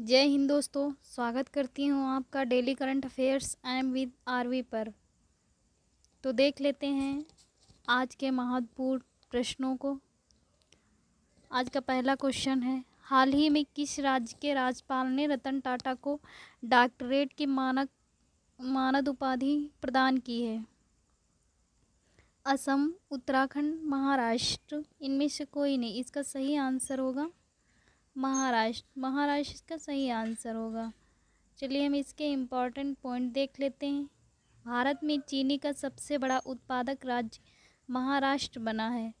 जय हिंद दोस्तों स्वागत करती हूँ आपका daily current affairs M with RV पर तो देख लेते हैं आज के महत्वपूर्ण प्रश्नों को आज का पहला क्वेश्चन है हाल ही में किस राज्य के राज्यपाल ने रतन टाटा को डॉक्टरेट की मानक मानद उपाधि प्रदान की है असम उत्तराखंड महाराष्ट्र इनमें से कोई नहीं इसका सही आंसर होगा महाराष्ट्र महाराष्ट्र इसका सही आंसर होगा चलिए हम इसके इम्पॉर्टेंट पॉइंट देख लेते हैं भारत में चीनी का सबसे बड़ा उत्पादक राज्य महाराष्ट्र बना है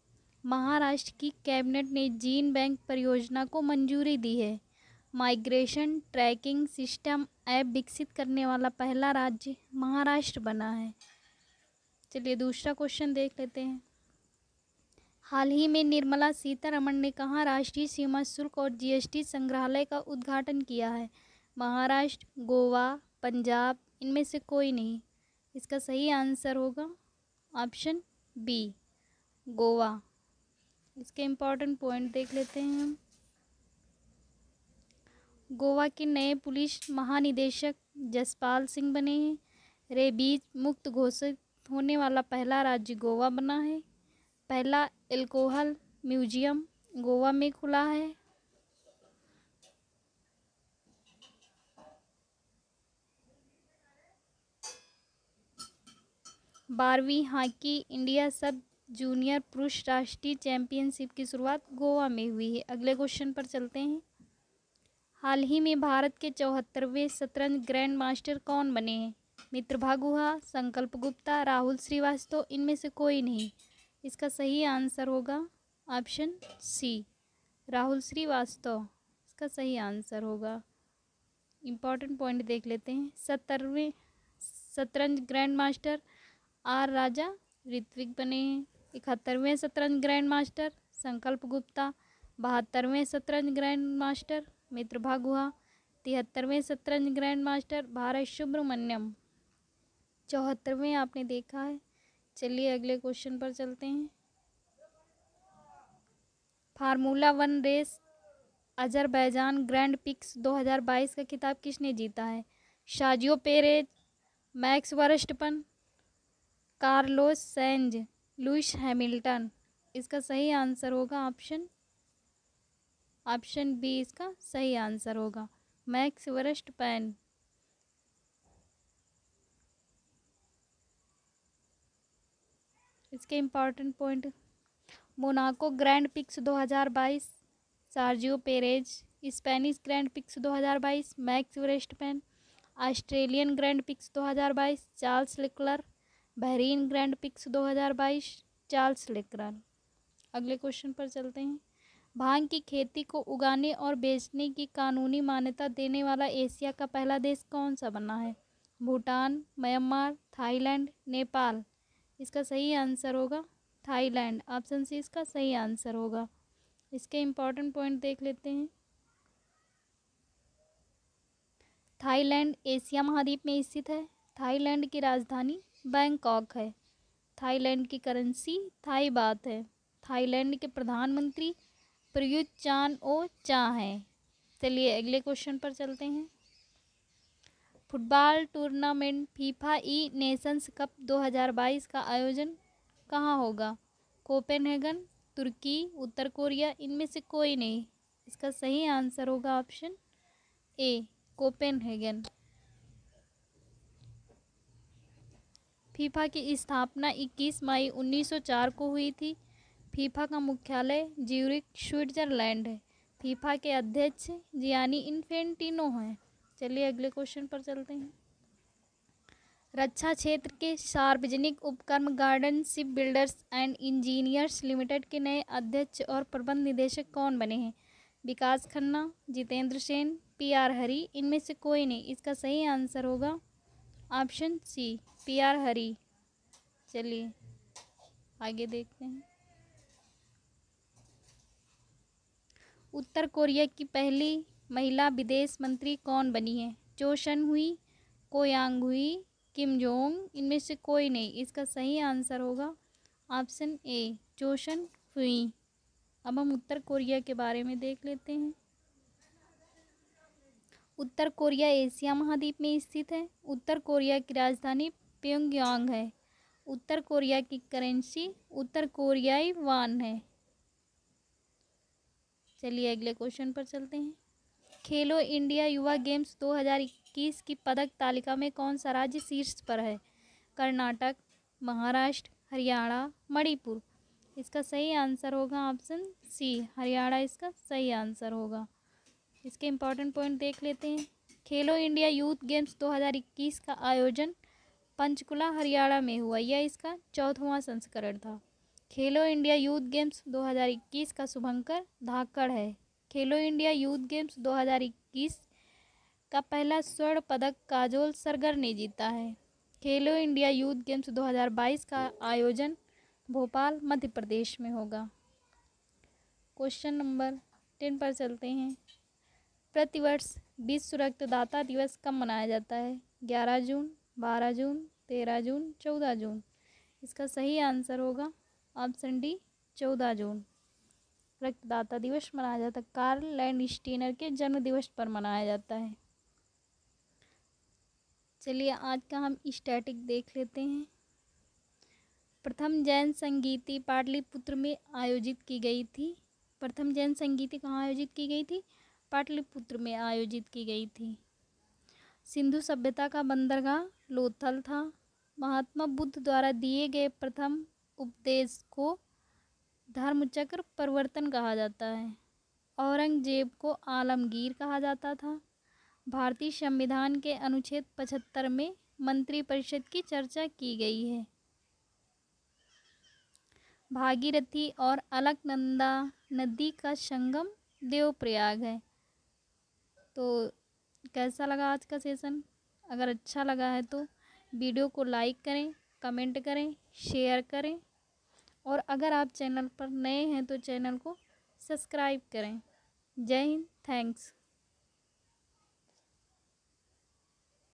महाराष्ट्र की कैबिनेट ने जीन बैंक परियोजना को मंजूरी दी है माइग्रेशन ट्रैकिंग सिस्टम ऐप विकसित करने वाला पहला राज्य महाराष्ट्र बना है चलिए दूसरा क्वेश्चन देख लेते हैं हाल ही में निर्मला सीतारमण ने कहा राष्ट्रीय सीमा शुल्क और जीएसटी संग्रहालय का उद्घाटन किया है महाराष्ट्र गोवा पंजाब इनमें से कोई नहीं इसका सही आंसर होगा ऑप्शन बी गोवा इसके इम्पॉर्टेंट पॉइंट देख लेते हैं हम गोवा के नए पुलिस महानिदेशक जसपाल सिंह बने हैं रेबीज मुक्त घोषित होने वाला पहला राज्य गोवा बना है पहला एल्कोहल म्यूजियम गोवा में खुला है बारहवीं हॉकी इंडिया सब जूनियर पुरुष राष्ट्रीय चैंपियनशिप की शुरुआत गोवा में हुई है अगले क्वेश्चन पर चलते हैं हाल ही में भारत के चौहत्तरवें शतरंज ग्रैंड मास्टर कौन बने हैं मित्र भागुहा संकल्प गुप्ता राहुल श्रीवास्तव इनमें से कोई नहीं इसका सही आंसर होगा ऑप्शन सी राहुल श्रीवास्तव इसका सही आंसर होगा इम्पॉर्टेंट पॉइंट देख लेते हैं सत्तरवें शतरंज grand master R Raja Rithvik बने हैं इकहत्तरवें शतरंज ग्रैंड मास्टर संकल्प गुप्ता बहत्तरवें शतरंज ग्रैंड मास्टर मित्रभा गुहा तिहत्तरवें शतरंज ग्रैंड मास्टर भारत सुब्रमण्यम चौहत्तरवें आपने देखा है चलिए अगले क्वेश्चन पर चलते हैं formula one race Azerbaijan grand prix 2022 का खिताब किसने जीता है शाजियो Perez Max Verstappen Carlos Sainz Lewis Hamilton इसका सही आंसर होगा ऑप्शन ऑप्शन बी इसका सही आंसर होगा मैक्स वर्स्ट पैन इसके important point Monaco grand prix 2022 Sergio Perez Spanish grand prix 2022 Max Verstappen Australian grand prix 2022 Charles Leclerc Bahrain grand prix 2022 Charles Leclerc अगले question पर चलते हैं भांग की खेती को उगाने और बेचने की कानूनी मान्यता देने वाला एशिया का पहला देश कौन सा बना है भूटान म्यांमार थाईलैंड नेपाल इसका सही आंसर होगा थाईलैंड ऑप्शन सी इसका सही आंसर होगा इसके इम्पॉर्टेंट पॉइंट देख लेते हैं थाईलैंड एशिया महाद्वीप में स्थित है थाईलैंड की राजधानी बैंकॉक है थाईलैंड की करेंसी थाई बात है थाईलैंड के प्रधानमंत्री प्रयुत चान ओ चा हैं चलिए अगले क्वेश्चन पर चलते हैं football tournament FIFA E nations cup 2022 का आयोजन कहाँ होगा कोपेनहेगन तुर्की उत्तर कोरिया इनमें से कोई नहीं इसका सही आंसर होगा ऑप्शन ए कोपेनहेगन फीफा की स्थापना 21 मई 1904 को हुई थी फीफा का मुख्यालय ज्यूरिक स्विट्जरलैंड है फीफा के अध्यक्ष जियानी इन्फेंटिनो हैं चलिए अगले क्वेश्चन पर चलते हैं रक्षा क्षेत्र के सार्वजनिक उपक्रम Garden Ship Builders and Engineers Limited के नए अध्यक्ष और प्रबंध निदेशक कौन बने हैं विकास खन्ना जितेंद्र सेन पी आर हरी इनमें से कोई नहीं इसका सही आंसर होगा option C P R Hari चलिए आगे देखते हैं उत्तर कोरिया की पहली महिला विदेश मंत्री कौन बनी है जोशन हुई कोयांग हुई किम जोंग इनमें से कोई नहीं इसका सही आंसर होगा ऑप्शन ए जोशन हुई अब हम उत्तर कोरिया के बारे में देख लेते हैं उत्तर कोरिया एशिया महाद्वीप में स्थित है उत्तर कोरिया की राजधानी प्योंगयांग है उत्तर कोरिया की करेंसी उत्तर कोरियाई वान है चलिए अगले क्वेश्चन पर चलते हैं खेलो इंडिया युवा गेम्स 2021 की पदक तालिका में कौन सा राज्य शीर्ष पर है कर्नाटक महाराष्ट्र हरियाणा मणिपुर इसका सही आंसर होगा ऑप्शन सी हरियाणा इसका सही आंसर होगा इसके इम्पॉर्टेंट पॉइंट देख लेते हैं खेलो इंडिया यूथ गेम्स 2021 का आयोजन पंचकुला हरियाणा में हुआ यह इसका चौथवा संस्करण था खेलो इंडिया यूथ गेम्स 2021 का शुभंकर धाकड़ है खेलो इंडिया यूथ गेम्स 2021 का पहला स्वर्ण पदक काजोल सरगर ने जीता है खेलो इंडिया यूथ गेम्स 2022 का आयोजन भोपाल मध्य प्रदेश में होगा क्वेश्चन नंबर टेन पर चलते हैं प्रतिवर्ष विश्व रक्तदाता दिवस कब मनाया जाता है ग्यारह जून बारह जून तेरह जून चौदह जून इसका सही आंसर होगा ऑप्शन डी चौदह जून रक्तदाता दिवस मनाया जाता है कार्ल लैंड स्टीनर के जन्म दिवस पर मनाया जाता है चलिए आज का हम स्टैटिक देख लेते हैं प्रथम जैन संगीति पाटलिपुत्र में आयोजित की गई थी प्रथम जैन संगीति कहाँ आयोजित की गई थी पाटलिपुत्र में आयोजित की गई थी सिंधु सभ्यता का बंदरगाह लोथल था महात्मा बुद्ध द्वारा दिए गए प्रथम उपदेश को धर्म चक्र परिवर्तन कहा जाता है औरंगजेब को आलमगीर कहा जाता था भारतीय संविधान के अनुच्छेद पचहत्तर में मंत्रिपरिषद की चर्चा की गई है भागीरथी और अलकनंदा नदी का संगम देवप्रयाग है तो कैसा लगा आज का सेशन अगर अच्छा लगा है तो वीडियो को लाइक करें कमेंट करें शेयर करें और अगर आप चैनल पर नए हैं तो चैनल को सब्सक्राइब करें जय हिंद थैंक्स